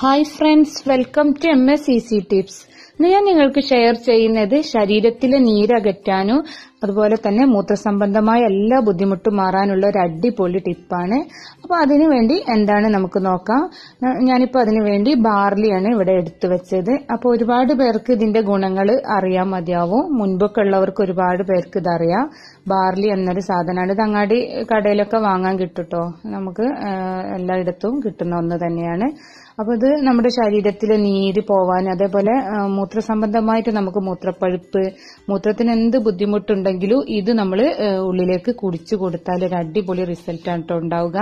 hi friends welcome to M S E C tips ഇന്ന് ഞാൻ നിങ്ങൾക്ക് ഷെയർ ചെയ്യുന്നത് ശരീരത്തിലെ നീരകറ്റാനും അതുപോലെ തന്നെ മൂത്രസംബന്ധമായ എല്ലാ ബുദ്ധിമുട്ടും മാറാനുള്ള ഒരു അടിപൊളി ടിപ്പാണ് അപ്പോൾ അതിനു വേണ്ടി എന്താണ് നമുക്ക് നോക്കാം ഞാനിപ്പോൾ അതിനു വേണ്ടി ബാർലിയാണ് ഇവിടെ എടുത്തു വെച്ചത് അപ്പോൾ ഒരുപാട് പേർക്ക് ഇതിന്റെ ഗുണങ്ങൾ അറിയാൻ മതിയാവും മുൻപൊക്കെ ഉള്ളവർക്ക് ഒരുപാട് പേർക്ക് ഇതറിയാം ബാർലി എന്നൊരു സാധനമാണ് ഇത് അങ്ങാടി കടയിലൊക്കെ വാങ്ങാൻ കിട്ടും നമുക്ക് എല്ലായിടത്തും കിട്ടുന്ന ഒന്ന് തന്നെയാണ് അപ്പോൾ ഇത് നമ്മുടെ ശരീരത്തിലെ നീര് പോവാൻ അതേപോലെ മൂത്രസംബന്ധമായിട്ട് നമുക്ക് മൂത്രപ്പഴുപ്പ് മൂത്രത്തിന് എന്ത് ബുദ്ധിമുട്ടുണ്ടെങ്കിലും ഇത് നമ്മൾ ഉള്ളിലേക്ക് കുടിച്ചു കൊടുത്താൽ ഒരു അടിപൊളി റിസൾട്ട് കേട്ടോ ഉണ്ടാവുക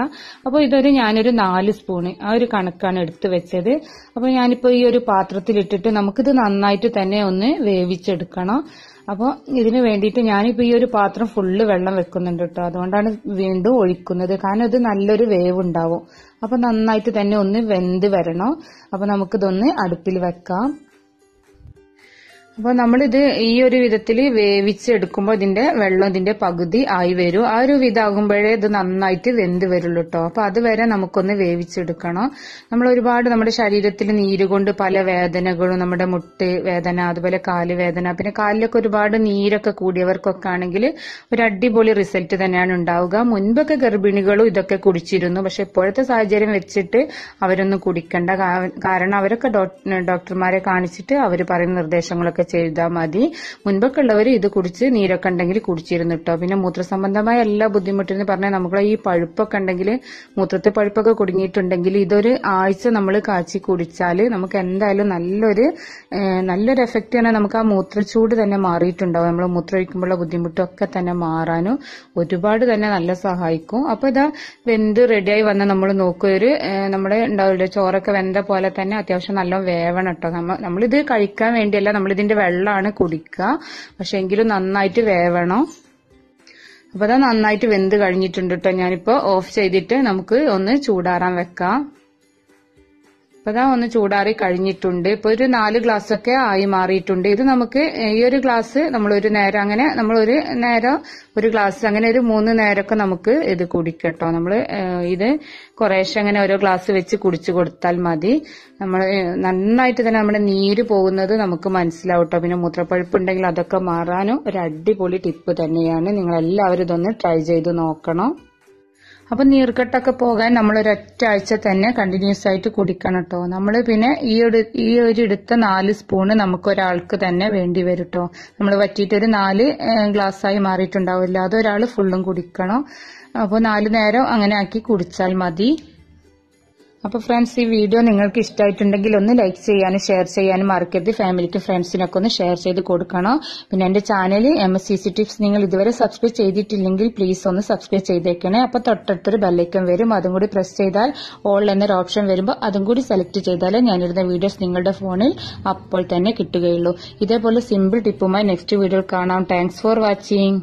അപ്പോൾ ഇതൊരു ഞാനൊരു നാല് സ്പൂണ് ആ ഒരു കണക്കാണ് എടുത്തു വെച്ചത് അപ്പോൾ ഞാനിപ്പോ ഈ ഒരു പാത്രത്തിലിട്ടിട്ട് നമുക്കിത് നന്നായിട്ട് തന്നെ ഒന്ന് വേവിച്ചെടുക്കണം അപ്പോൾ ഇതിന് വേണ്ടിയിട്ട് ഞാനിപ്പോ ഈ ഒരു പാത്രം ഫുള്ള് വെള്ളം വെക്കുന്നുണ്ട് കേട്ടോ അതുകൊണ്ടാണ് വീണ്ടും ഒഴിക്കുന്നത് കാരണം ഇത് നല്ലൊരു വേവ് ഉണ്ടാവും അപ്പോൾ നന്നായിട്ട് തന്നെ ഒന്ന് വെന്ത് വരണം അപ്പൊ നമുക്കിതൊന്ന് അടുപ്പിൽ വെക്കാം അപ്പോൾ നമ്മളിത് ഈ ഒരു വിധത്തിൽ വേവിച്ചെടുക്കുമ്പോൾ ഇതിന്റെ വെള്ളം ഇതിന്റെ പകുതി ആയി വരും ആ ഒരു വിധാകുമ്പോഴേ ഇത് നന്നായിട്ട് വെന്ത് വരുള്ളൂ കേട്ടോ അപ്പോൾ അതുവരെ നമുക്കൊന്ന് വേവിച്ചെടുക്കണം നമ്മൾ ഒരുപാട് നമ്മുടെ ശരീരത്തിൽ നീര് കൊണ്ട് പല വേദനകളും നമ്മുടെ മുട്ട് വേദന അതുപോലെ കാല് വേദന പിന്നെ കാലിലൊക്കെ ഒരുപാട് നീരൊക്കെ കൂടിയവർക്കൊക്കെ ആണെങ്കിൽ ഒരു അടിപൊളി റിസൾട്ട് തന്നെയാണ് ഉണ്ടാവുക മുൻപൊക്കെ ഗർഭിണികളും ഇതൊക്കെ കുടിച്ചിരുന്നു പക്ഷെ ഇപ്പോഴത്തെ സാഹചര്യം വെച്ചിട്ട് അവരൊന്നും കുടിക്കണ്ട കാരണം അവരൊക്കെ ഡോക്ടർമാരെ കാണിച്ചിട്ട് അവർ പറയുന്ന നിർദ്ദേശങ്ങളൊക്കെ വെച്ച് എഴുതാ മതി മുൻപൊക്കെ ഉള്ളവർ ഇത് കുടിച്ച് നീരൊക്കെ ഉണ്ടെങ്കിൽ കുടിച്ചിരുന്നു കേട്ടോ പിന്നെ മൂത്രസംബന്ധമായ എല്ലാ ബുദ്ധിമുട്ടെന്ന് പറഞ്ഞാൽ നമുക്ക് ഈ പഴുപ്പൊക്കെ ഉണ്ടെങ്കിൽ മൂത്രത്തെ പഴുപ്പൊക്കെ കുടുങ്ങിയിട്ടുണ്ടെങ്കിൽ ഇതൊരു ആഴ്ച നമ്മൾ കാച്ചി കുടിച്ചാൽ നമുക്ക് എന്തായാലും നല്ലൊരു നല്ലൊരു എഫക്റ്റ് തന്നെ നമുക്ക് ആ മൂത്രച്ചൂട് തന്നെ മാറിയിട്ടുണ്ടാവും നമ്മൾ മൂത്രമൊഴിക്കുമ്പോഴുള്ള ബുദ്ധിമുട്ടൊക്കെ തന്നെ മാറാനും ഒരുപാട് തന്നെ നല്ല സഹായിക്കും അപ്പൊ ഇതാ വെന്ത് റെഡിയായി വന്ന നമ്മൾ നോക്കുക നമ്മുടെ ഉണ്ടാവില്ല ചോറൊക്കെ വെന്ത പോലെ തന്നെ അത്യാവശ്യം നല്ല വേവണം കേട്ടോ നമ്മളിത് കഴിക്കാൻ വേണ്ടിയല്ല നമ്മളിതിന്റെ അതിൻ്റെ വെള്ളമാണ് കുടിക്കുക പക്ഷെ എങ്കിലും നന്നായിട്ട് വേവണം അപ്പോൾ അത് നന്നായിട്ട് വെന്ത് കഴിഞ്ഞിട്ടുണ്ട് കേട്ടോ ഞാനിപ്പോ ഓഫ് ചെയ്തിട്ട് നമുക്ക് ഒന്ന് ചൂടാറാൻ വെക്കാം ഇപ്പം ഇതാ ഒന്ന് ചൂടാറി കഴിഞ്ഞിട്ടുണ്ട് ഇപ്പൊ ഒരു നാല് ഗ്ലാസ് ഒക്കെ ആയി മാറിയിട്ടുണ്ട് ഇത് നമുക്ക് ഈ ഒരു ഗ്ലാസ് നമ്മൾ ഒരു നേരം അങ്ങനെ നമ്മൾ ഒരു നേരം ഒരു ഗ്ലാസ് അങ്ങനെ ഒരു മൂന്ന് നേരമൊക്കെ നമുക്ക് ഇത് കുടിക്കട്ടോ നമ്മൾ ഇത് കുറേശ്ശെ അങ്ങനെ ഓരോ ഗ്ലാസ് വെച്ച് കുടിച്ചു കൊടുത്താൽ മതി നമ്മൾ നന്നായിട്ട് തന്നെ നമ്മുടെ നീര് പോകുന്നത് നമുക്ക് മനസ്സിലാവട്ടോ പിന്നെ മൂത്രപ്പഴുപ്പ് ഉണ്ടെങ്കിൽ അതൊക്കെ മാറാനും ഒരു അടിപൊളി ടിപ്പ് തന്നെയാണ് നിങ്ങൾ എല്ലാവരും ഇതൊന്ന് ട്രൈ ചെയ്ത് നോക്കണം അപ്പം നീർക്കെട്ടൊക്കെ പോകാൻ നമ്മൾ ഒരൊറ്റാഴ്ച തന്നെ കണ്ടിന്യൂസ് ആയിട്ട് കുടിക്കണം കേട്ടോ നമ്മൾ പിന്നെ ഈ ഒരു ഈ ഒരു എടുത്ത നാല് സ്പൂണ് നമുക്ക് ഒരാൾക്ക് തന്നെ വേണ്ടി വരും കേട്ടോ നമ്മൾ വറ്റിയിട്ടൊരു നാല് ഗ്ലാസ്സായി മാറിയിട്ടുണ്ടാവില്ല അതൊരാൾ ഫുള്ളും കുടിക്കണം അപ്പോൾ നാല് നേരം അങ്ങനെ ആക്കി കുടിച്ചാൽ മതി അപ്പോൾ ഫ്രണ്ട്സ് ഈ വീഡിയോ നിങ്ങൾക്ക് ഇഷ്ടമായിട്ടുണ്ടെങ്കിൽ ഒന്ന് ലൈക്ക് ചെയ്യാനും ഷെയർ ചെയ്യാനും മറക്കരുത് ഫാമിലിക്ക് ഫ്രണ്ട്സിനൊക്കെ ഒന്ന് ഷെയർ ചെയ്ത് കൊടുക്കണം പിന്നെ എൻ്റെ channel M S C C tips നിങ്ങൾ ഇതുവരെ സബ്സ്ക്രൈബ് ചെയ്തിട്ടില്ലെങ്കിൽ പ്ലീസ് ഒന്ന് സബ്സ്ക്രൈബ് ചെയ്തേക്കണേ അപ്പോൾ തൊട്ടടുത്തൊരു ബെല്ലൈക്കൻ വരും അതും കൂടി പ്രസ് ചെയ്താൽ ഓൾ എന്നൊരു ഓപ്ഷൻ വരുമ്പോൾ അതും കൂടി സെലക്ട് ചെയ്താലേ ഞാനിരുന്ന വീഡിയോസ് നിങ്ങളുടെ ഫോണിൽ അപ്പോൾ തന്നെ കിട്ടുകയുള്ളൂ ഇതേപോലെ സിമ്പിൾ ടിപ്പുമായി നെക്സ്റ്റ് വീഡിയോ കാണാം താങ്ക്സ് ഫോർ വാച്ചിങ്